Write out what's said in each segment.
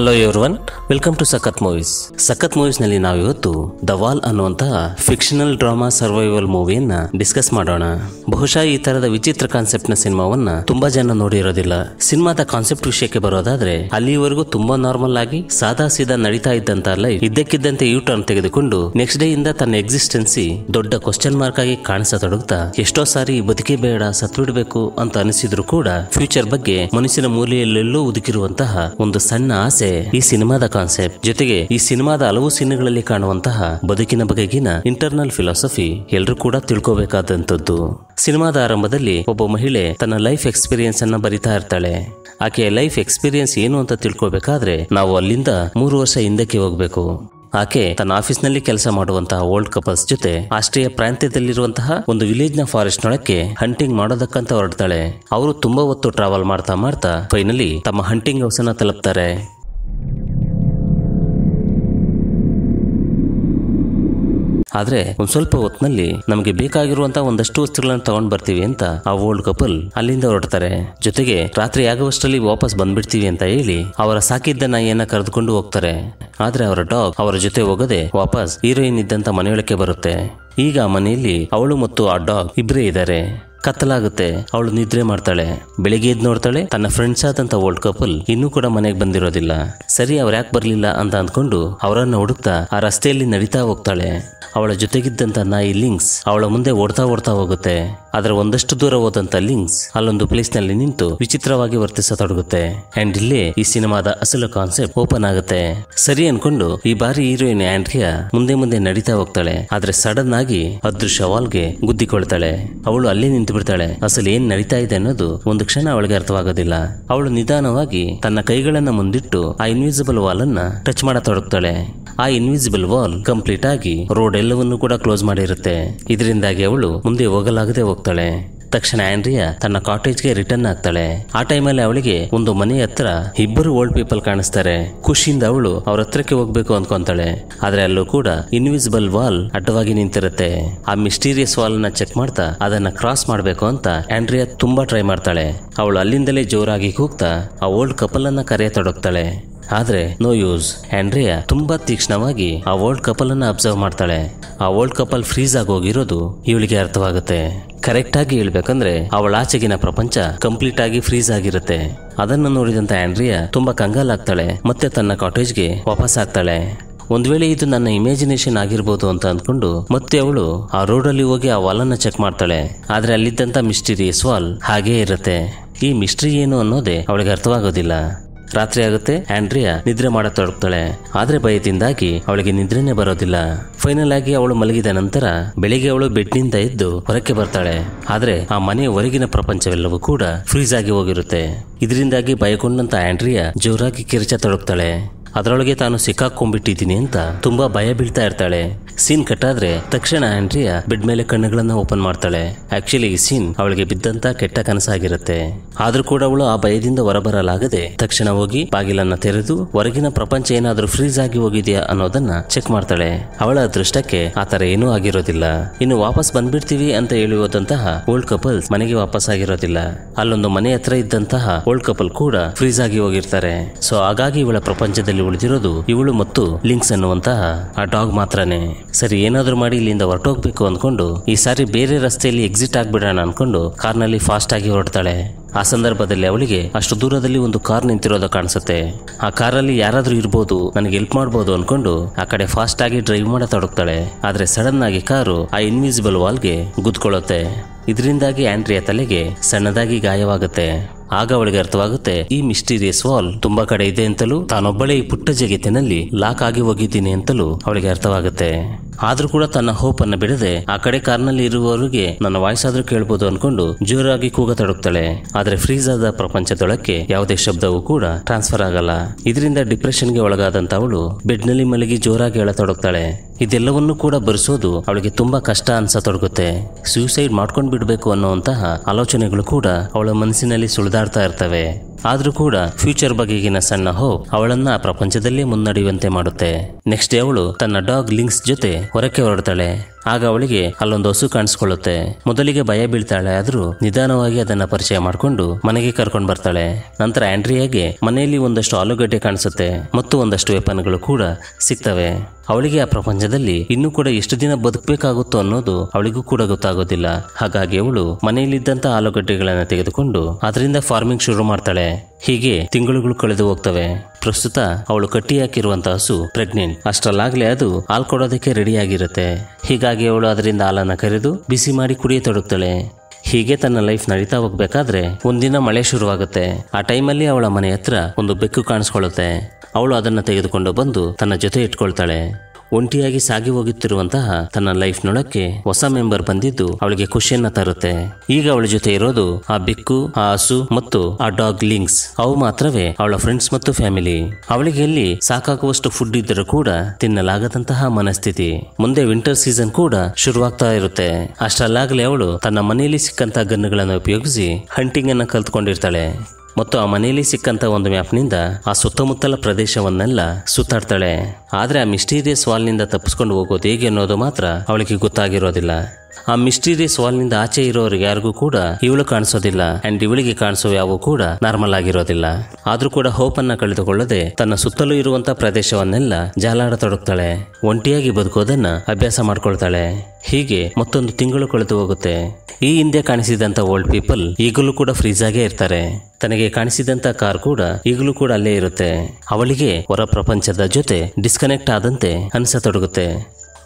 hello one welcome to Sakhat movies Sakhat ನಲ್ಲಿ ನಾವಿವತ್ತು the wall ಅನ್ನುವಂತಹ ಫಿಕ್ಷನಲ್ ಡ್ರಾಮಾ ಸರ್ವೈವಲ್ ಮೂವಿಯನ್ನ ಡಿಸ್ಕಸ್ ಮಾಡೋಣ ಬಹುಶಃ ಈ ತರದ ವಿಚಿತ್ರ ಕಾನ್ಸೆಪ್ಟ್ ನ ಸಿನಿಮಾವನ್ನ ತುಂಬಾ ಜನ ನೋಡಿರೋದಿಲ್ಲ ಸಿನಿಮಾದ ಕಾನ್ಸೆಪ್ಟ್ ವಿಷಯಕ್ಕೆ ಬರೋದಾದ್ರೆ ಅಲ್ಲಿವರೆಗೂ ತುಂಬಾ ನಾರ್ಮಲ್ ಆಗಿ ಸಾದಾ ಸೀದಾ ನಡೀತಾ ಇದ್ದಂತ ಲೈಫ್ ಇದ್ದಕ್ಕಿದ್ದಂತೆ ಯೂ ಟರ್ನ್ ತೆಗೆದುಕೊಂಡು ನೆಕ್ಸ್ಟ್ ಡೇ ಇಂದ ತನ್ನ ಎಕ್ಸಿಸ್ಟೆನ್ಸಿ ದೊಡ್ಡ ಕ್ವಶನ್ ಮಾರ್ಕ್ ಆಗಿ ಕಾಣಿಸತೊಡಗ್ತಾ ಎಷ್ಟೋ ಸಾರಿ ಬದುಕೆ ಬೇಡ ಸತ್ಬಿಡ್ಬೇಕು ಅಂತ ಅನಿಸಿದ್ರು ಕೂಡ ಫ್ಯೂಚರ್ ಬಗ್ಗೆ ಮನಸ್ಸಿನ ಮೂಲೆಯಲ್ಲೆಲ್ಲೂ ಉದುಕಿರುವಂತಹ ಒಂದು ಸಣ್ಣ ಆಸೆ ಈ ಸಿನಿಮಾದ ಕಾನ್ಸೆಪ್ಟ್ ಜೊತೆಗೆ ಈ ಸಿನಿಮಾದ ಹಲವು ಸೀನ್ಗಳಲ್ಲಿ ಕಾಣುವಂತಹ ಬದುಕಿನ ಬಗೆಗಿನ ಇಂಟರ್ನಲ್ ಫಿಲಾಸಫಿ ಎಲ್ಲರೂ ಕೂಡ ತಿಳ್ಕೋಬೇಕಾದಂಥದ್ದು ಸಿನಿಮಾದ ಆರಂಭದಲ್ಲಿ ಒಬ್ಬ ಮಹಿಳೆ ತನ್ನ ಲೈಫ್ ಎಕ್ಸ್ಪೀರಿಯನ್ಸ್ ಅನ್ನ ಬರಿತಾ ಇರ್ತಾಳೆ ಆಕೆಯ ಲೈಫ್ ಎಕ್ಸ್ಪೀರಿಯನ್ಸ್ ಏನು ಅಂತ ತಿಳ್ಕೋಬೇಕಾದ್ರೆ ನಾವು ಅಲ್ಲಿಂದ ಮೂರು ವರ್ಷ ಹಿಂದಕ್ಕೆ ಹೋಗ್ಬೇಕು ಆಕೆ ತನ್ನ ಆಫೀಸ್ ನಲ್ಲಿ ಕೆಲಸ ಮಾಡುವಂತಹ ಓಲ್ಡ್ ಕಪಲ್ಸ್ ಜೊತೆ ಆಸ್ಟ್ರಿಯ ಪ್ರಾಂತ್ಯದಲ್ಲಿರುವಂತಹ ಒಂದು ವಿಲೇಜ್ ನ ಫಾರೆಸ್ಟ್ ನೊಳಕ್ಕೆ ಹಂಟಿಂಗ್ ಮಾಡೋದಕ್ಕಂತ ಹೊರಡ್ತಾಳೆ ಅವರು ತುಂಬಾ ಹೊತ್ತು ಟ್ರಾವೆಲ್ ಮಾಡ್ತಾ ಮಾಡ್ತಾ ಫೈನಲಿ ತಮ್ಮ ಹಂಟಿಂಗ್ ಹೌಸ್ ಅನ್ನ ತಲುಪ್ತಾರೆ ಆದರೆ ಒಂದ್ ಸ್ವಲ್ಪ ಹೊತ್ತಿನಲ್ಲಿ ನಮಗೆ ಬೇಕಾಗಿರುವಂತ ಒಂದಷ್ಟು ವಸ್ತುಗಳನ್ನು ತಗೊಂಡ್ ಬರ್ತೀವಿ ಅಂತ ಆ ಓಲ್ಡ್ ಕಪಲ್ ಅಲ್ಲಿಂದ ಹೊರಡ್ತಾರೆ ಜೊತೆಗೆ ರಾತ್ರಿ ಆಗುವಷ್ಟರಲ್ಲಿ ವಾಪಸ್ ಬಂದ್ಬಿಡ್ತೀವಿ ಅಂತ ಹೇಳಿ ಅವರ ಸಾಕಿದ್ದ ನಾಯಿಯನ್ನ ಕರೆದುಕೊಂಡು ಹೋಗ್ತಾರೆ ಆದ್ರೆ ಅವರ ಡಾಗ್ ಅವರ ಜೊತೆ ಹೋಗದೆ ವಾಪಸ್ ಹೀರೋಯಿನ್ ಇದ್ದಂತ ಮನೆಯೊಳಕ್ಕೆ ಬರುತ್ತೆ ಈಗ ಆ ಮನೆಯಲ್ಲಿ ಅವಳು ಮತ್ತು ಆ ಡಾಗ್ ಇಬ್ಬರೇ ಇದ್ದಾರೆ ಕತ್ತಲಾಗುತ್ತೆ ಅವಳು ನಿದ್ರೆ ಮಾಡ್ತಾಳೆ ಬೆಳಿಗ್ಗೆ ಎದ್ದು ನೋಡ್ತಾಳೆ ತನ್ನ ಫ್ರೆಂಡ್ಸ್ ಆದಂತ ಓಲ್ಡ್ ಕಪಲ್ ಇನ್ನೂ ಕೂಡ ಮನೆಗೆ ಬಂದಿರೋದಿಲ್ಲ ಸರಿ ಅವ್ರು ಯಾಕೆ ಬರಲಿಲ್ಲ ಅಂತ ಅಂದ್ಕೊಂಡು ಅವರನ್ನು ಹುಡುಕ್ತಾ ಆ ರಸ್ತೆಯಲ್ಲಿ ನಡೀತಾ ಹೋಗ್ತಾಳೆ ಅವಳ ಜೊತೆಗಿದ್ದಂತ ನಾಯಿ ಲಿಂಕ್ಸ್ ಅವಳ ಮುಂದೆ ಓಡ್ತಾ ಓಡ್ತಾ ಹೋಗುತ್ತೆ ಅದರ ಒಂದಷ್ಟು ದೂರ ಹೋದಂತ ಲಿಂಕ್ಸ್ ಅಲ್ಲೊಂದು ಪ್ಲೇಸ್ ನಲ್ಲಿ ನಿಂತು ವಿಚಿತ್ರವಾಗಿ ತೊಡಗುತ್ತೆ ಅಂಡ್ ಇಲ್ಲಿ ಈ ಸಿನಿಮಾದ ಅಸಲು ಕಾನ್ಸೆಪ್ಟ್ ಓಪನ್ ಆಗುತ್ತೆ ಸರಿ ಅನ್ಕೊಂಡು ಈ ಬಾರಿ ಹೀರೋಯಿನ್ ಆಂಡ್ರಿಯಾ ಮುಂದೆ ಮುಂದೆ ನಡೀತಾ ಹೋಗ್ತಾಳೆ ಆದ್ರೆ ಸಡನ್ ಆಗಿ ಅದೃಶ್ಯ ವಾಲ್ಗೆ ಗುದ್ದಿಕೊಳ್ತಾಳೆ ಅವಳು ಅಲ್ಲೇ ನಿಂತು ಬಿಡ್ತಾಳೆ ಅಸಲು ಏನ್ ನಡೀತಾ ಇದೆ ಅನ್ನೋದು ಒಂದು ಕ್ಷಣ ಅವಳಿಗೆ ಅರ್ಥವಾಗೋದಿಲ್ಲ ಅವಳು ನಿಧಾನವಾಗಿ ತನ್ನ ಕೈಗಳನ್ನ ಮುಂದಿಟ್ಟು ಆ ಇನ್ವಿಸಿಬಲ್ ವಾಲ್ ಅನ್ನ ಟಚ್ ತೊಡಗ್ತಾಳೆ ಆ ಇನ್ವಿಸಿಬಲ್ ವಾಲ್ ಕಂಪ್ಲೀಟ್ ಆಗಿ ರೋಡ್ ಎಲ್ಲವನ್ನೂ ಕೂಡ ಕ್ಲೋಸ್ ಮಾಡಿರುತ್ತೆ ಇದರಿಂದಾಗಿ ಅವಳು ಮುಂದೆ ಹೋಗಲಾಗದೆ ಹೋಗ್ತಾಳೆ ತಕ್ಷಣ ಆಂಡ್ರಿಯಾ ತನ್ನ ಕಾಟೇಜ್ಗೆ ರಿಟರ್ನ್ ಆಗ್ತಾಳೆ ಆ ಟೈಮಲ್ಲಿ ಅವಳಿಗೆ ಒಂದು ಮನೆ ಹತ್ರ ಇಬ್ಬರು ಓಲ್ಡ್ ಪೀಪಲ್ ಕಾಣಿಸ್ತಾರೆ ಖುಷಿಯಿಂದ ಅವಳು ಅವ್ರ ಹತ್ರಕ್ಕೆ ಹೋಗ್ಬೇಕು ಅನ್ಕೊಂತಾಳೆ ಆದ್ರೆ ಅಲ್ಲೂ ಕೂಡ ಇನ್ವಿಸಿಬಲ್ ವಾಲ್ ಅಡ್ಡವಾಗಿ ನಿಂತಿರುತ್ತೆ ಆ ಮಿಸ್ಟೀರಿಯಸ್ ವಾಲ್ ನ ಚೆಕ್ ಮಾಡ್ತಾ ಅದನ್ನ ಕ್ರಾಸ್ ಮಾಡಬೇಕು ಅಂತ ಆಂಡ್ರಿಯಾ ತುಂಬಾ ಟ್ರೈ ಮಾಡ್ತಾಳೆ ಅವಳು ಅಲ್ಲಿಂದಲೇ ಜೋರಾಗಿ ಕೂಗ್ತಾ ಆ ಓಲ್ಡ್ ಕಪಲ್ ಅನ್ನ ಕರೆಯತೊಡಗ್ತಾಳೆ ಆದರೆ ನೋ ಯೂಸ್ ಆಂಡ್ರಿಯಾ ತುಂಬಾ ತೀಕ್ಷ್ಣವಾಗಿ ಆ ವರ್ಲ್ಡ್ ಕಪಲ್ ಅನ್ನ ಅಬ್ಸರ್ವ್ ಮಾಡ್ತಾಳೆ ಆ ವರ್ಲ್ಡ್ ಕಪಲ್ ಫ್ರೀಸ್ ಆಗಿ ಹೋಗಿರೋದು ಇವಳಿಗೆ ಅರ್ಥವಾಗುತ್ತೆ ಕರೆಕ್ಟ್ ಆಗಿ ಹೇಳ್ಬೇಕಂದ್ರೆ ಅವಳ ಆಚೆಗಿನ ಪ್ರಪಂಚ ಕಂಪ್ಲೀಟ್ ಆಗಿ ಫ್ರೀಸ್ ಆಗಿರುತ್ತೆ ಅದನ್ನು ನೋಡಿದಂತ ಆಂಡ್ರಿಯಾ ತುಂಬಾ ಕಂಗಾಲಾಗ್ತಾಳೆ ಮತ್ತೆ ತನ್ನ ಕಾಟೇಜ್ಗೆ ವಾಪಸ್ ಆಗ್ತಾಳೆ ಒಂದ್ ವೇಳೆ ಇದು ನನ್ನ ಇಮ್ಯಾಜಿನೇಷನ್ ಆಗಿರ್ಬೋದು ಅಂತ ಅಂದ್ಕೊಂಡು ಮತ್ತೆ ಅವಳು ಆ ರೋಡಲ್ಲಿ ಹೋಗಿ ಆ ಅನ್ನು ಚೆಕ್ ಮಾಡ್ತಾಳೆ ಆದ್ರೆ ಅಲ್ಲಿದ್ದಂತ ಮಿಸ್ಟೀರಿಯಸ್ ವಾಲ್ ಹಾಗೇ ಇರುತ್ತೆ ಈ ಮಿಸ್ಟ್ರಿ ಏನು ಅನ್ನೋದೇ ಅವಳಿಗೆ ಅರ್ಥವಾಗೋದಿಲ್ಲ ರಾತ್ರಿ ಆಗುತ್ತೆ ಆಂಡ್ರಿಯಾ ನಿದ್ರೆ ಮಾಡತೊಡಗ್ತಾಳೆ ಆದ್ರೆ ಭಯದಿಂದಾಗಿ ಅವಳಿಗೆ ನಿದ್ರೆನೇ ಬರೋದಿಲ್ಲ ಫೈನಲ್ ಆಗಿ ಅವಳು ಮಲಗಿದ ನಂತರ ಬೆಳಿಗ್ಗೆ ಅವಳು ಬೆಡ್ನಿಂದ ಎದ್ದು ಹೊರಕ್ಕೆ ಬರ್ತಾಳೆ ಆದ್ರೆ ಆ ಮನೆಯ ಹೊರಗಿನ ಪ್ರಪಂಚವೆಲ್ಲವೂ ಕೂಡ ಫ್ರೀಸ್ ಆಗಿ ಹೋಗಿರುತ್ತೆ ಇದರಿಂದಾಗಿ ಭಯಕೊಂಡಂತ ಆಂಡ್ರಿಯಾ ಜೋರಾಗಿ ಕಿರಿಚ ತೊಡಗ್ತಾಳೆ ಅದರೊಳಗೆ ತಾನು ಸಿಕ್ಕಾಕೊಂಡ್ಬಿಟ್ಟಿದ್ದೀನಿ ಅಂತ ತುಂಬಾ ಭಯ ಬೀಳ್ತಾ ಇರ್ತಾಳೆ ಸೀನ್ ಕಟ್ಟಾದ್ರೆ ತಕ್ಷಣ ಆಂಡ್ರಿಯಾ ಬೆಡ್ ಮೇಲೆ ಕಣ್ಣುಗಳನ್ನ ಓಪನ್ ಮಾಡ್ತಾಳೆ ಆಕ್ಚುಲಿ ಈ ಸೀನ್ ಅವಳಿಗೆ ಬಿದ್ದಂತ ಕೆಟ್ಟ ಕನಸಾಗಿರುತ್ತೆ ಆದ್ರೂ ಕೂಡ ಅವಳು ಆ ಭಯದಿಂದ ಹೊರಬರಲಾಗದೆ ತಕ್ಷಣ ಹೋಗಿ ಬಾಗಿಲನ್ನ ತೆರೆದು ಹೊರಗಿನ ಪ್ರಪಂಚ ಏನಾದ್ರೂ ಫ್ರೀಸ್ ಆಗಿ ಹೋಗಿದೆಯಾ ಅನ್ನೋದನ್ನ ಚೆಕ್ ಮಾಡ್ತಾಳೆ ಅವಳ ಅದೃಷ್ಟಕ್ಕೆ ಆತರ ಏನೂ ಆಗಿರೋದಿಲ್ಲ ಇನ್ನು ವಾಪಸ್ ಬಂದ್ಬಿಡ್ತೀವಿ ಅಂತ ಹೇಳುವುದಂತಹ ಓಲ್ಡ್ ಕಪಲ್ಸ್ ಮನೆಗೆ ವಾಪಸ್ ಆಗಿರೋದಿಲ್ಲ ಅಲ್ಲೊಂದು ಮನೆ ಹತ್ರ ಇದ್ದಂತಹ ಓಲ್ಡ್ ಕಪಲ್ ಕೂಡ ಫ್ರೀಸ್ ಆಗಿ ಹೋಗಿರ್ತಾರೆ ಸೊ ಹಾಗಾಗಿ ಇವಳ ಪ್ರಪಂಚದಲ್ಲಿ ಜೀವನದಲ್ಲಿ ಉಳಿದಿರೋದು ಇವಳು ಮತ್ತು ಲಿಂಕ್ಸ್ ಅನ್ನುವಂತಹ ಆ ಡಾಗ್ ಮಾತ್ರನೇ ಸರಿ ಏನಾದ್ರೂ ಮಾಡಿ ಇಲ್ಲಿಂದ ಹೊರಟೋಗ್ಬೇಕು ಅಂದ್ಕೊಂಡು ಈ ಸಾರಿ ಬೇರೆ ರಸ್ತೆಯಲ್ಲಿ ಎಕ್ಸಿಟ್ ಆಗ್ಬಿಡೋಣ ಅನ್ಕೊಂಡು ಕಾರ್ನಲ್ಲಿ ಫಾಸ್ಟ್ ಆಗಿ ಹೊರಡ್ತಾಳೆ ಆ ಸಂದರ್ಭದಲ್ಲಿ ಅವಳಿಗೆ ಅಷ್ಟು ದೂರದಲ್ಲಿ ಒಂದು ಕಾರ್ ನಿಂತಿರೋದ ಕಾಣಿಸುತ್ತೆ ಆ ಕಾರಲ್ಲಿ ಯಾರಾದ್ರೂ ಇರ್ಬೋದು ನನಗೆ ಹೆಲ್ಪ್ ಮಾಡ್ಬೋದು ಅನ್ಕೊಂಡು ಆ ಕಡೆ ಫಾಸ್ಟ್ ಆಗಿ ಡ್ರೈವ್ ಮಾಡ ತೊಡಗ್ತಾಳೆ ಆದ್ರೆ ಸಡನ್ ಆಗಿ ಕಾರು ಆ ಇನ್ವಿಸಿಬಲ್ ವಾಲ್ಗೆ ಗುದ್ಕೊಳ್ಳುತ್ತೆ ಇದರಿಂದಾಗಿ ಆಂಡ್ರಿಯಾ ತಲೆಗೆ ಸಣ್ಣದಾಗಿ ಗಾಯವಾಗುತ್ತೆ ಆಗ ಅವಳಿಗೆ ಅರ್ಥವಾಗುತ್ತೆ ಈ ಮಿಸ್ಟೀರಿಯಸ್ ವಾಲ್ ತುಂಬಾ ಕಡೆ ಇದೆ ಅಂತಲೂ ತಾನೊಬ್ಬಳೇ ಈ ಪುಟ್ಟ ಜಗತ್ತಿನಲ್ಲಿ ಲಾಕ್ ಆಗಿ ಹೋಗಿದ್ದೀನಿ ಅಂತಲೂ ಅವಳಿಗೆ ಅರ್ಥವಾಗುತ್ತೆ ಆದ್ರೂ ಕೂಡ ತನ್ನ ಹೋಪ್ ಅನ್ನ ಬಿಡದೆ ಆ ಕಡೆ ಕಾರ್ನಲ್ಲಿ ಇರುವವರಿಗೆ ನನ್ನ ವಾಯ್ಸ್ ಆದ್ರೂ ಕೇಳಬಹುದು ಅನ್ಕೊಂಡು ಜೋರಾಗಿ ತೊಡಗ್ತಾಳೆ ಆದ್ರೆ ಫ್ರೀಸ್ ಆದ ಪ್ರಪಂಚದೊಳಕ್ಕೆ ಯಾವುದೇ ಶಬ್ದವೂ ಕೂಡ ಟ್ರಾನ್ಸ್ಫರ್ ಆಗಲ್ಲ ಇದರಿಂದ ಡಿಪ್ರೆಷನ್ಗೆ ಒಳಗಾದಂತ ಅವಳು ಬೆಡ್ ನಲ್ಲಿ ಮಲಗಿ ಜೋರಾಗಿ ಹೇಳತೊಡಗ್ತಾಳೆ ಇದೆಲ್ಲವನ್ನೂ ಕೂಡ ಬರೆಸೋದು ಅವಳಿಗೆ ತುಂಬಾ ಕಷ್ಟ ಅನ್ಸತೊಡಗುತ್ತೆ ಸೂಸೈಡ್ ಮಾಡ್ಕೊಂಡ್ ಬಿಡ್ಬೇಕು ಅನ್ನುವಂತಹ ಆಲೋಚನೆಗಳು ಕೂಡ ಅವಳ ಮನಸ್ಸಿನಲ್ಲಿ ಸುಳಿದ ಒದ್ದಾಡ್ತಾ ಇರ್ತವೆ ಆದರೂ ಕೂಡ ಫ್ಯೂಚರ್ ಬಗೆಗಿನ ಸಣ್ಣ ಹೋಪ್ ಅವಳನ್ನ ಪ್ರಪಂಚದಲ್ಲಿ ಮುನ್ನಡೆಯುವಂತೆ ಮಾಡುತ್ತೆ ನೆಕ್ಸ್ಟ್ ಡೇ ಅವಳು ತನ್ನ ಡಾಗ್ ಲಿಂಕ್ಸ್ ಜೊತೆ ಹೊರಕ್ಕೆ ಹೊರಡ್ತಾಳೆ ಆಗ ಅವಳಿಗೆ ಅಲ್ಲೊಂದು ಹಸು ಕಾಣಿಸ್ಕೊಳ್ಳುತ್ತೆ ಮೊದಲಿಗೆ ಭಯ ಬೀಳ್ತಾಳೆ ಆದರೂ ನಿಧಾನವಾಗಿ ಅದನ್ನ ಪರಿಚಯ ಮಾಡಿಕೊಂಡು ಮನೆಗೆ ಕರ್ಕೊಂಡು ಬರ್ತಾಳೆ ನಂತರ ಆಂಡ್ರಿಯಾಗೆ ಮನೆಯಲ್ಲಿ ಒಂದಷ್ಟು ಆಲೂಗಡ್ಡೆ ಕಾಣಿಸುತ್ತೆ ಮತ್ತು ಒಂದಷ್ಟು ವೆಪನ್ಗಳು ಕೂಡ ಸಿಗ್ತವೆ ಅವಳಿಗೆ ಆ ಪ್ರಪಂಚದಲ್ಲಿ ಇನ್ನೂ ಕೂಡ ಎಷ್ಟು ದಿನ ಬದುಕಬೇಕಾಗುತ್ತೋ ಅನ್ನೋದು ಅವಳಿಗೂ ಕೂಡ ಗೊತ್ತಾಗೋದಿಲ್ಲ ಹಾಗಾಗಿ ಅವಳು ಮನೆಯಲ್ಲಿದ್ದಂಥ ಆಲೂಗಡ್ಡೆಗಳನ್ನು ತೆಗೆದುಕೊಂಡು ಅದರಿಂದ ಫಾರ್ಮಿಂಗ್ ಶುರು ಮಾಡ್ತಾಳೆ ಹೀಗೆ ತಿಂಗಳುಗಳು ಕಳೆದು ಹೋಗ್ತವೆ ಪ್ರಸ್ತುತ ಅವಳು ಕಟ್ಟಿ ಹಾಕಿರುವಂತಹ ಹಸು ಪ್ರೆಗ್ನೆಂಟ್ ಅಷ್ಟರಲ್ಲಾಗಲೇ ಅದು ಹಾಲು ಕೊಡೋದಕ್ಕೆ ರೆಡಿಯಾಗಿರುತ್ತೆ ಹೀಗಾಗಿ ಅವಳು ಅದರಿಂದ ಹಾಲನ್ನು ಕರೆದು ಬಿಸಿ ಮಾಡಿ ಕುಡಿಯತೊಡಗ್ತಾಳೆ ಹೀಗೆ ತನ್ನ ಲೈಫ್ ನಡೀತಾ ಹೋಗ್ಬೇಕಾದ್ರೆ ಒಂದಿನ ಮಳೆ ಶುರುವಾಗುತ್ತೆ ಆ ಟೈಮಲ್ಲಿ ಅವಳ ಮನೆ ಹತ್ರ ಒಂದು ಬೆಕ್ಕು ಕಾಣಿಸ್ಕೊಳ್ಳುತ್ತೆ ಅವಳು ಅದನ್ನು ತೆಗೆದುಕೊಂಡು ಬಂದು ತನ್ನ ಜೊತೆ ಇಟ್ಕೊಳ್ತಾಳೆ ಒಂಟಿಯಾಗಿ ಸಾಗಿ ಹೋಗುತ್ತಿರುವಂತಹ ತನ್ನ ಲೈಫ್ ನೊಳಕ್ಕೆ ಹೊಸ ಮೆಂಬರ್ ಬಂದಿದ್ದು ಅವಳಿಗೆ ಖುಷಿಯನ್ನ ತರುತ್ತೆ ಈಗ ಅವಳ ಜೊತೆ ಇರೋದು ಆ ಬಿಕ್ಕು ಆ ಹಸು ಮತ್ತು ಆ ಡಾಗ್ ಲಿಂಕ್ಸ್ ಅವು ಮಾತ್ರವೇ ಅವಳ ಫ್ರೆಂಡ್ಸ್ ಮತ್ತು ಫ್ಯಾಮಿಲಿ ಅವಳಿಗೆ ಇಲ್ಲಿ ಸಾಕಾಗುವಷ್ಟು ಫುಡ್ ಇದ್ದರೂ ಕೂಡ ತಿನ್ನಲಾಗದಂತಹ ಮನಸ್ಥಿತಿ ಮುಂದೆ ವಿಂಟರ್ ಸೀಸನ್ ಕೂಡ ಶುರುವಾಗ್ತಾ ಇರುತ್ತೆ ಅಷ್ಟರಲ್ಲಾಗಲೇ ಅವಳು ತನ್ನ ಮನೆಯಲ್ಲಿ ಸಿಕ್ಕಂತಹ ಗನ್ನುಗಳನ್ನು ಉಪಯೋಗಿಸಿ ಹಂಟಿಂಗ್ ಅನ್ನು ಕಲ್ತ್ಕೊಂಡಿರ್ತಾಳೆ ಮತ್ತು ಆ ಮನೆಯಲ್ಲಿ ಸಿಕ್ಕಂತ ಒಂದು ಮ್ಯಾಪ್ನಿಂದ ಆ ಸುತ್ತಮುತ್ತಲ ಪ್ರದೇಶವನ್ನೆಲ್ಲ ಸುತ್ತಾಡ್ತಾಳೆ ಆದ್ರೆ ಆ ಮಿಸ್ಟೀರಿಯಸ್ ವಾಲ್ನಿಂದ ತಪ್ಪಿಸ್ಕೊಂಡು ಹೋಗೋದು ಹೇಗೆ ಅನ್ನೋದು ಮಾತ್ರ ಅವಳಿಗೆ ಗೊತ್ತಾಗಿರೋದಿಲ್ಲ ಆ ಮಿಸ್ಟೀರಿಯಸ್ ವಾಲ್ನಿಂದ ಆಚೆ ಇರೋರಿಗೆ ಯಾರಿಗೂ ಕೂಡ ಇವಳು ಕಾಣಿಸೋದಿಲ್ಲ ಅಂಡ್ ಇವಳಿಗೆ ಕಾಣಿಸೋ ಯಾವ ಕೂಡ ನಾರ್ಮಲ್ ಆಗಿರೋದಿಲ್ಲ ಆದ್ರೂ ಕೂಡ ಹೋಪ್ ಅನ್ನ ಕಳೆದುಕೊಳ್ಳದೆ ತನ್ನ ಸುತ್ತಲೂ ಇರುವಂತ ಪ್ರದೇಶವನ್ನೆಲ್ಲ ಜಾಲಾಡ ತೊಡಗ್ತಾಳೆ ಒಂಟಿಯಾಗಿ ಬದುಕೋದನ್ನ ಅಭ್ಯಾಸ ಮಾಡ್ಕೊಳ್ತಾಳೆ ಹೀಗೆ ಮತ್ತೊಂದು ತಿಂಗಳು ಕಳೆದು ಹೋಗುತ್ತೆ ಈ ಹಿಂದೆ ಕಾಣಿಸಿದಂಥ ಓಲ್ಡ್ ಪೀಪಲ್ ಈಗಲೂ ಕೂಡ ಫ್ರೀಜ್ ಆಗೇ ಇರ್ತಾರೆ ತನಗೆ ಕಾಣಿಸಿದಂಥ ಕಾರ್ ಕೂಡ ಈಗಲೂ ಕೂಡ ಅಲ್ಲೇ ಇರುತ್ತೆ ಅವಳಿಗೆ ಹೊರ ಪ್ರಪಂಚದ ಜೊತೆ ಡಿಸ್ಕನೆಕ್ಟ್ ಆದಂತೆ ಅನಿಸತೊಡಗುತ್ತೆ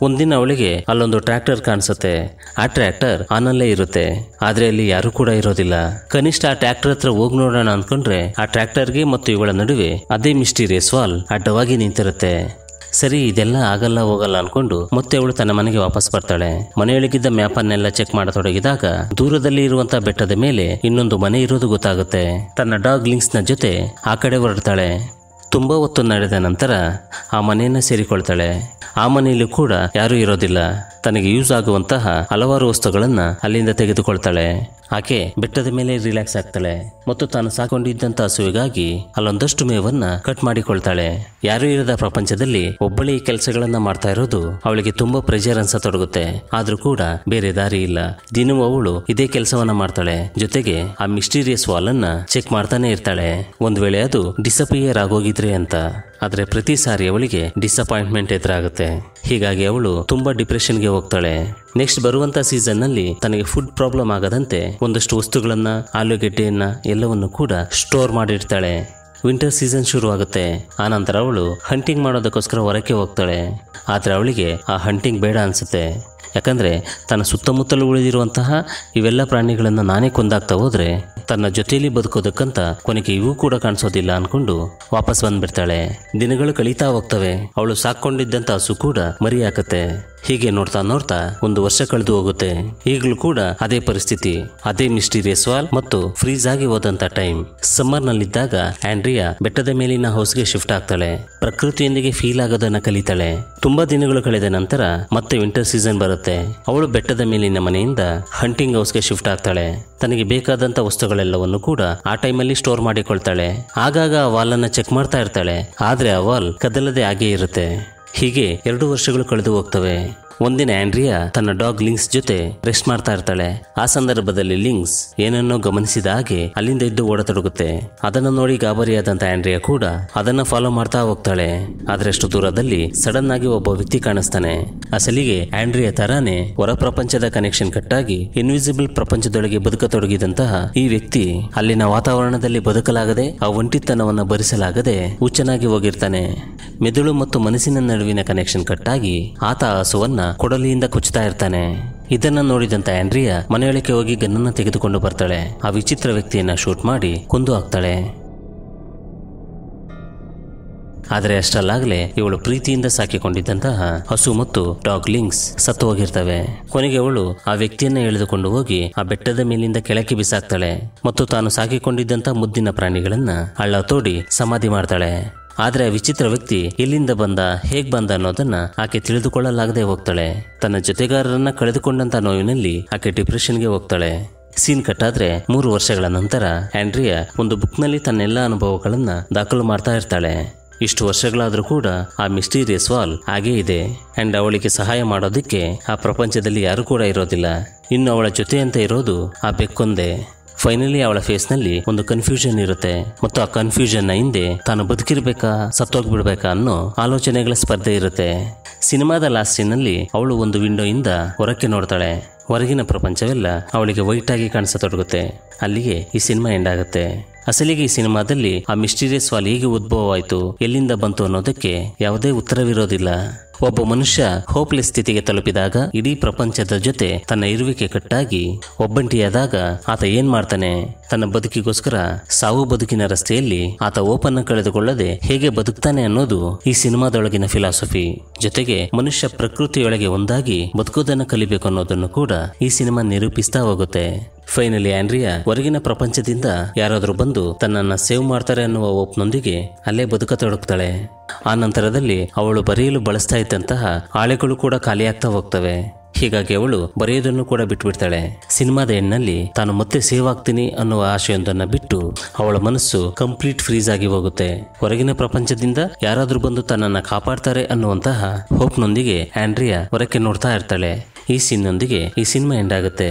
ಒಂದಿನ ಅವಳಿಗೆ ಅಲ್ಲೊಂದು ಟ್ರ್ಯಾಕ್ಟರ್ ಕಾಣಿಸುತ್ತೆ ಆ ಟ್ರ್ಯಾಕ್ಟರ್ ಆನಲ್ಲೇ ಇರುತ್ತೆ ಆದ್ರೆ ಅಲ್ಲಿ ಯಾರು ಕೂಡ ಇರೋದಿಲ್ಲ ಕನಿಷ್ಠ ಆ ಟ್ರ್ಯಾಕ್ಟರ್ ಹತ್ರ ಹೋಗಿ ನೋಡೋಣ ಅಂದ್ಕೊಂಡ್ರೆ ಆ ಟ್ರ್ಯಾಕ್ಟರ್ಗೆ ಮತ್ತು ಇವಳ ನಡುವೆ ಅದೇ ಮಿಸ್ಟೀರಿಯಸ್ ವಾಲ್ ಅಡ್ಡವಾಗಿ ನಿಂತಿರುತ್ತೆ ಸರಿ ಇದೆಲ್ಲ ಆಗಲ್ಲ ಹೋಗಲ್ಲ ಅನ್ಕೊಂಡು ಮತ್ತೆ ಅವಳು ತನ್ನ ಮನೆಗೆ ವಾಪಸ್ ಬರ್ತಾಳೆ ಮನೆಯೊಳಗಿದ್ದ ಮ್ಯಾಪ್ ಅನ್ನೆಲ್ಲ ಚೆಕ್ ಮಾಡತೊಡಗಿದಾಗ ದೂರದಲ್ಲಿ ಇರುವಂತಹ ಬೆಟ್ಟದ ಮೇಲೆ ಇನ್ನೊಂದು ಮನೆ ಇರೋದು ಗೊತ್ತಾಗುತ್ತೆ ತನ್ನ ಡಾಗ್ ಲಿಂಕ್ಸ್ ನ ಜೊತೆ ಆ ಕಡೆ ಹೊರಡ್ತಾಳೆ ತುಂಬಾ ಹೊತ್ತು ನಡೆದ ನಂತರ ಆ ಮನೆಯನ್ನ ಸೇರಿಕೊಳ್ತಾಳೆ ಆ ಮನೆಯಲ್ಲೂ ಕೂಡ ಯಾರೂ ಇರೋದಿಲ್ಲ ತನಗೆ ಯೂಸ್ ಆಗುವಂತಹ ಹಲವಾರು ವಸ್ತುಗಳನ್ನ ಅಲ್ಲಿಂದ ತೆಗೆದುಕೊಳ್ತಾಳೆ ಆಕೆ ಬೆಟ್ಟದ ಮೇಲೆ ರಿಲ್ಯಾಕ್ಸ್ ಆಗ್ತಾಳೆ ಮತ್ತು ತಾನು ಸಾಕೊಂಡಿದ್ದಂತ ಹಸುವಿಗಾಗಿ ಅಲ್ಲೊಂದಷ್ಟು ಮೇವನ್ನ ಕಟ್ ಮಾಡಿಕೊಳ್ತಾಳೆ ಯಾರೂ ಇರದ ಪ್ರಪಂಚದಲ್ಲಿ ಒಬ್ಬಳಿ ಕೆಲಸಗಳನ್ನ ಮಾಡ್ತಾ ಇರೋದು ಅವಳಿಗೆ ತುಂಬಾ ಪ್ರೆಷರ್ ತೊಡಗುತ್ತೆ ಆದ್ರೂ ಕೂಡ ಬೇರೆ ದಾರಿ ಇಲ್ಲ ದಿನವೂ ಅವಳು ಇದೇ ಕೆಲಸವನ್ನ ಮಾಡ್ತಾಳೆ ಜೊತೆಗೆ ಆ ಮಿಸ್ಟೀರಿಯಸ್ ವಾಲ್ ಅನ್ನ ಚೆಕ್ ಮಾಡ್ತಾನೆ ಇರ್ತಾಳೆ ಒಂದ್ ವೇಳೆ ಅದು ಡಿಸಪಿಯರ್ ಆಗೋಗಿದ್ರೆ ಅಂತ ಆದ್ರೆ ಪ್ರತಿ ಸಾರಿ ಅವಳಿಗೆ ಡಿಸಪಾಯಿಂಟ್ಮೆಂಟ್ ಎದುರಾಗುತ್ತೆ ಹೀಗಾಗಿ ಅವಳು ತುಂಬಾ ಡಿಪ್ರೆಷನ್ಗೆ ಹೋಗ್ತಾಳೆ ನೆಕ್ಸ್ಟ್ ಬರುವಂತ ಸೀಸನ್ ನಲ್ಲಿ ತನಗೆ ಫುಡ್ ಪ್ರಾಬ್ಲಮ್ ಆಗದಂತೆ ಒಂದಷ್ಟು ವಸ್ತುಗಳನ್ನ ಆಲೂಗೆಡ್ಡೆಯನ್ನ ಎಲ್ಲವನ್ನು ಕೂಡ ಸ್ಟೋರ್ ಮಾಡಿಡ್ತಾಳೆ ವಿಂಟರ್ ಸೀಸನ್ ಶುರು ಆಗುತ್ತೆ ಆನಂತರ ಅವಳು ಹಂಟಿಂಗ್ ಮಾಡೋದಕ್ಕೋಸ್ಕರ ಹೊರಕ್ಕೆ ಹೋಗ್ತಾಳೆ ಆದ್ರೆ ಅವಳಿಗೆ ಆ ಹಂಟಿಂಗ್ ಬೇಡ ಅನ್ಸುತ್ತೆ ಯಾಕಂದರೆ ತನ್ನ ಸುತ್ತಮುತ್ತಲು ಉಳಿದಿರುವಂತಹ ಇವೆಲ್ಲ ಪ್ರಾಣಿಗಳನ್ನು ನಾನೇ ಕೊಂದಾಗ್ತಾ ಹೋದರೆ ತನ್ನ ಜೊತೆಯಲ್ಲಿ ಬದುಕೋದಕ್ಕಂತ ಕೊನೆಗೆ ಇವೂ ಕೂಡ ಕಾಣಿಸೋದಿಲ್ಲ ಅನ್ಕೊಂಡು ವಾಪಸ್ ಬಂದ್ಬಿಡ್ತಾಳೆ ದಿನಗಳು ಕಳೀತಾ ಹೋಗ್ತವೆ ಅವಳು ಸಾಕೊಂಡಿದ್ದಂಥ ಹಸು ಕೂಡ ಮರಿಯಾಕತ್ತೆ ಹೀಗೆ ನೋಡ್ತಾ ನೋಡ್ತಾ ಒಂದು ವರ್ಷ ಕಳೆದು ಹೋಗುತ್ತೆ ಈಗಲೂ ಕೂಡ ಅದೇ ಪರಿಸ್ಥಿತಿ ಅದೇ ಮಿಸ್ಟೀರಿಯಸ್ ವಾಲ್ ಮತ್ತು ಫ್ರೀಜ್ ಆಗಿ ಹೋದಂತ ಟೈಮ್ ಸಮ್ಮರ್ ನಲ್ಲಿದ್ದಾಗ ಆಂಡ್ರಿಯಾ ಬೆಟ್ಟದ ಮೇಲಿನ ಹೌಸ್ಗೆ ಶಿಫ್ಟ್ ಆಗ್ತಾಳೆ ಪ್ರಕೃತಿಯೊಂದಿಗೆ ಫೀಲ್ ಆಗೋದನ್ನ ಕಲಿತಾಳೆ ತುಂಬಾ ದಿನಗಳು ಕಳೆದ ನಂತರ ಮತ್ತೆ ವಿಂಟರ್ ಸೀಸನ್ ಬರುತ್ತೆ ಅವಳು ಬೆಟ್ಟದ ಮೇಲಿನ ಮನೆಯಿಂದ ಹಂಟಿಂಗ್ ಹೌಸ್ಗೆ ಶಿಫ್ಟ್ ಆಗ್ತಾಳೆ ತನಗೆ ಬೇಕಾದಂತ ವಸ್ತುಗಳೆಲ್ಲವನ್ನು ಕೂಡ ಆ ಟೈಮಲ್ಲಿ ಸ್ಟೋರ್ ಮಾಡಿಕೊಳ್ತಾಳೆ ಆಗಾಗ ಆ ವಾಲ್ ಅನ್ನ ಚೆಕ್ ಮಾಡ್ತಾ ಇರ್ತಾಳೆ ಆದ್ರೆ ಆ ವಾಲ್ ಕದಲದೆ ಆಗೇ ಇರುತ್ತೆ ಹೀಗೆ ಎರಡು ವರ್ಷಗಳು ಕಳೆದು ಹೋಗ್ತವೆ ಒಂದಿನ ಆಂಡ್ರಿಯಾ ತನ್ನ ಡಾಗ್ ಲಿಂಕ್ಸ್ ಜೊತೆ ರೆಸ್ಟ್ ಮಾಡ್ತಾ ಇರ್ತಾಳೆ ಆ ಸಂದರ್ಭದಲ್ಲಿ ಲಿಂಕ್ಸ್ ಏನನ್ನೋ ಗಮನಿಸಿದ ಹಾಗೆ ಅಲ್ಲಿಂದ ಇದ್ದು ಓಡತೊಡಗುತ್ತೆ ಅದನ್ನು ನೋಡಿ ಗಾಬರಿಯಾದಂತ ಆಂಡ್ರಿಯಾ ಕೂಡ ಅದನ್ನ ಫಾಲೋ ಮಾಡ್ತಾ ಹೋಗ್ತಾಳೆ ಆದ್ರೆಷ್ಟು ದೂರದಲ್ಲಿ ಸಡನ್ ಆಗಿ ಒಬ್ಬ ವ್ಯಕ್ತಿ ಕಾಣಿಸ್ತಾನೆ ಅಸಲಿಗೆ ಆಂಡ್ರಿಯಾ ತರಾನೇ ಹೊರ ಪ್ರಪಂಚದ ಕನೆಕ್ಷನ್ ಕಟ್ಟಾಗಿ ಇನ್ವಿಸಿಬಲ್ ಪ್ರಪಂಚದೊಳಗೆ ಬದುಕತೊಡಗಿದಂತಹ ಈ ವ್ಯಕ್ತಿ ಅಲ್ಲಿನ ವಾತಾವರಣದಲ್ಲಿ ಬದುಕಲಾಗದೆ ಆ ಒಂಟಿತನವನ್ನ ಭರಿಸಲಾಗದೆ ಹುಚ್ಚನಾಗಿ ಹೋಗಿರ್ತಾನೆ ಮೆದುಳು ಮತ್ತು ಮನಸ್ಸಿನ ನಡುವಿನ ಕನೆಕ್ಷನ್ ಕಟ್ಟಾಗಿ ಆತ ಹಸುವನ್ನ ಕೊಡಲಿಯಿಂದ ಕೊಚ್ಚುತ್ತಾ ಇರ್ತಾನೆ ಇದನ್ನ ನೋಡಿದಂತ ಆಂಡ್ರಿಯಾ ಮನೆಯೊಳಕ್ಕೆ ಹೋಗಿ ಗನ್ನನ್ನು ತೆಗೆದುಕೊಂಡು ಬರ್ತಾಳೆ ಆ ವಿಚಿತ್ರ ವ್ಯಕ್ತಿಯನ್ನ ಶೂಟ್ ಮಾಡಿ ಕುಂದು ಹಾಕ್ತಾಳೆ ಆದರೆ ಅಷ್ಟಲ್ಲಾಗಲೇ ಇವಳು ಪ್ರೀತಿಯಿಂದ ಸಾಕಿಕೊಂಡಿದ್ದಂತಹ ಹಸು ಮತ್ತು ಡಾಗ್ ಲಿಂಕ್ಸ್ ಸತ್ತು ಹೋಗಿರ್ತವೆ ಕೊನೆಗೆ ಅವಳು ಆ ವ್ಯಕ್ತಿಯನ್ನ ಎಳೆದುಕೊಂಡು ಹೋಗಿ ಆ ಬೆಟ್ಟದ ಮೇಲಿಂದ ಕೆಳಕ್ಕೆ ಬಿಸಾಕ್ತಾಳೆ ಮತ್ತು ತಾನು ಸಾಕಿಕೊಂಡಿದ್ದಂತಹ ಮುದ್ದಿನ ಪ್ರಾಣಿಗಳನ್ನ ಹಳ್ಳ ತೋಡಿ ಸಮಾಧಿ ಮಾಡ್ತಾಳೆ ಆದರೆ ವಿಚಿತ್ರ ವ್ಯಕ್ತಿ ಇಲ್ಲಿಂದ ಬಂದ ಹೇಗ್ ಬಂದ ಅನ್ನೋದನ್ನ ಆಕೆ ತಿಳಿದುಕೊಳ್ಳಲಾಗದೆ ಹೋಗ್ತಾಳೆ ತನ್ನ ಜೊತೆಗಾರರನ್ನ ಕಳೆದುಕೊಂಡಂತ ನೋವಿನಲ್ಲಿ ಆಕೆ ಡಿಪ್ರೆಷನ್ಗೆ ಹೋಗ್ತಾಳೆ ಸೀನ್ ಕಟ್ ಆದ್ರೆ ಮೂರು ವರ್ಷಗಳ ನಂತರ ಆಂಡ್ರಿಯಾ ಒಂದು ಬುಕ್ನಲ್ಲಿ ತನ್ನೆಲ್ಲ ಅನುಭವಗಳನ್ನ ದಾಖಲು ಮಾಡ್ತಾ ಇರ್ತಾಳೆ ಇಷ್ಟು ವರ್ಷಗಳಾದರೂ ಕೂಡ ಆ ಮಿಸ್ಟೀರಿಯಸ್ ವಾಲ್ ಹಾಗೇ ಇದೆ ಅಂಡ್ ಅವಳಿಗೆ ಸಹಾಯ ಮಾಡೋದಕ್ಕೆ ಆ ಪ್ರಪಂಚದಲ್ಲಿ ಯಾರು ಕೂಡ ಇರೋದಿಲ್ಲ ಇನ್ನು ಅವಳ ಜೊತೆ ಅಂತ ಇರೋದು ಆ ಬೆಕ್ಕೊಂದೇ ಫೈನಲಿ ಅವಳ ಫೇಸ್ ನಲ್ಲಿ ಒಂದು ಕನ್ಫ್ಯೂಷನ್ ಇರುತ್ತೆ ಮತ್ತು ಆ ಕನ್ಫ್ಯೂಷನ್ ನ ಹಿಂದೆ ತಾನು ಬದುಕಿರ್ಬೇಕಾ ಸತ್ತೋಗ್ಬಿಡ್ಬೇಕಾ ಅನ್ನೋ ಆಲೋಚನೆಗಳ ಸ್ಪರ್ಧೆ ಇರುತ್ತೆ ಸಿನಿಮಾದ ಲಾಸ್ಟಿನಲ್ಲಿ ಅವಳು ಒಂದು ವಿಂಡೋ ಇಂದ ಹೊರಕ್ಕೆ ನೋಡ್ತಾಳೆ ಹೊರಗಿನ ಪ್ರಪಂಚವೆಲ್ಲ ಅವಳಿಗೆ ವೈಟ್ ಆಗಿ ಕಾಣಿಸತೊಡಗುತ್ತೆ ಅಲ್ಲಿಗೆ ಈ ಸಿನಿಮಾ ಎಂಡ್ ಆಗುತ್ತೆ ಅಸಲಿಗೆ ಈ ಸಿನಿಮಾದಲ್ಲಿ ಆ ಮಿಸ್ಟೀರಿಯಸ್ ವಾಲ್ ಹೇಗೆ ಉದ್ಭವವಾಯಿತು ಎಲ್ಲಿಂದ ಬಂತು ಅನ್ನೋದಕ್ಕೆ ಯಾವುದೇ ಉತ್ತರವಿರೋದಿಲ್ಲ ಒಬ್ಬ ಮನುಷ್ಯ ಹೋಪ್ಲೆಸ್ ಸ್ಥಿತಿಗೆ ತಲುಪಿದಾಗ ಇಡೀ ಪ್ರಪಂಚದ ಜೊತೆ ತನ್ನ ಇರುವಿಕೆ ಕಟ್ಟಾಗಿ ಒಬ್ಬಂಟಿಯಾದಾಗ ಆತ ಏನ್ ಮಾಡ್ತಾನೆ ತನ್ನ ಬದುಕಿಗೋಸ್ಕರ ಸಾವು ಬದುಕಿನ ರಸ್ತೆಯಲ್ಲಿ ಆತ ಓಪನ್ನ ಕಳೆದುಕೊಳ್ಳದೆ ಹೇಗೆ ಬದುಕ್ತಾನೆ ಅನ್ನೋದು ಈ ಸಿನಿಮಾದೊಳಗಿನ ಫಿಲಾಸಫಿ ಜೊತೆಗೆ ಮನುಷ್ಯ ಪ್ರಕೃತಿಯೊಳಗೆ ಒಂದಾಗಿ ಬದುಕೋದನ್ನು ಕಲಿಬೇಕು ಅನ್ನೋದನ್ನು ಕೂಡ ಈ ಸಿನಿಮಾ ನಿರೂಪಿಸ್ತಾ ಹೋಗುತ್ತೆ ಫೈನಲಿ ಆಂಡ್ರಿಯಾ ಹೊರಗಿನ ಪ್ರಪಂಚದಿಂದ ಯಾರಾದರೂ ಬಂದು ತನ್ನನ್ನ ಸೇವ್ ಮಾಡ್ತಾರೆ ಅನ್ನುವ ಒಪ್ನೊಂದಿಗೆ ಅಲ್ಲೇ ಬದುಕ ತೊಡಗ್ತಾಳೆ ಆ ನಂತರದಲ್ಲಿ ಅವಳು ಬರೆಯಲು ಬಳಸ್ತಾ ಇದ್ದಂತಹ ಆಳೆಗಳು ಕೂಡ ಖಾಲಿಯಾಗ್ತಾ ಹೋಗ್ತವೆ ಹೀಗಾಗಿ ಅವಳು ಬರೆಯೋದನ್ನು ಕೂಡ ಬಿಟ್ಟುಬಿಡ್ತಾಳೆ ಸಿನಿಮಾದ ಹೆಣ್ಣಲ್ಲಿ ತಾನು ಮತ್ತೆ ಸೇವ್ ಆಗ್ತೀನಿ ಅನ್ನುವ ಆಶೆಯೊಂದನ್ನು ಬಿಟ್ಟು ಅವಳ ಮನಸ್ಸು ಕಂಪ್ಲೀಟ್ ಫ್ರೀಸ್ ಆಗಿ ಹೋಗುತ್ತೆ ಹೊರಗಿನ ಪ್ರಪಂಚದಿಂದ ಯಾರಾದರೂ ಬಂದು ತನ್ನನ್ನು ಕಾಪಾಡ್ತಾರೆ ಅನ್ನುವಂತಹ ಹೋಪ್ನೊಂದಿಗೆ ಆಂಡ್ರಿಯಾ ಹೊರಕ್ಕೆ ನೋಡ್ತಾ ಇರ್ತಾಳೆ ಈ ಸೀನ್ನೊಂದಿಗೆ ಈ ಸಿನಿಮಾ ಎಂಡ್ ಆಗುತ್ತೆ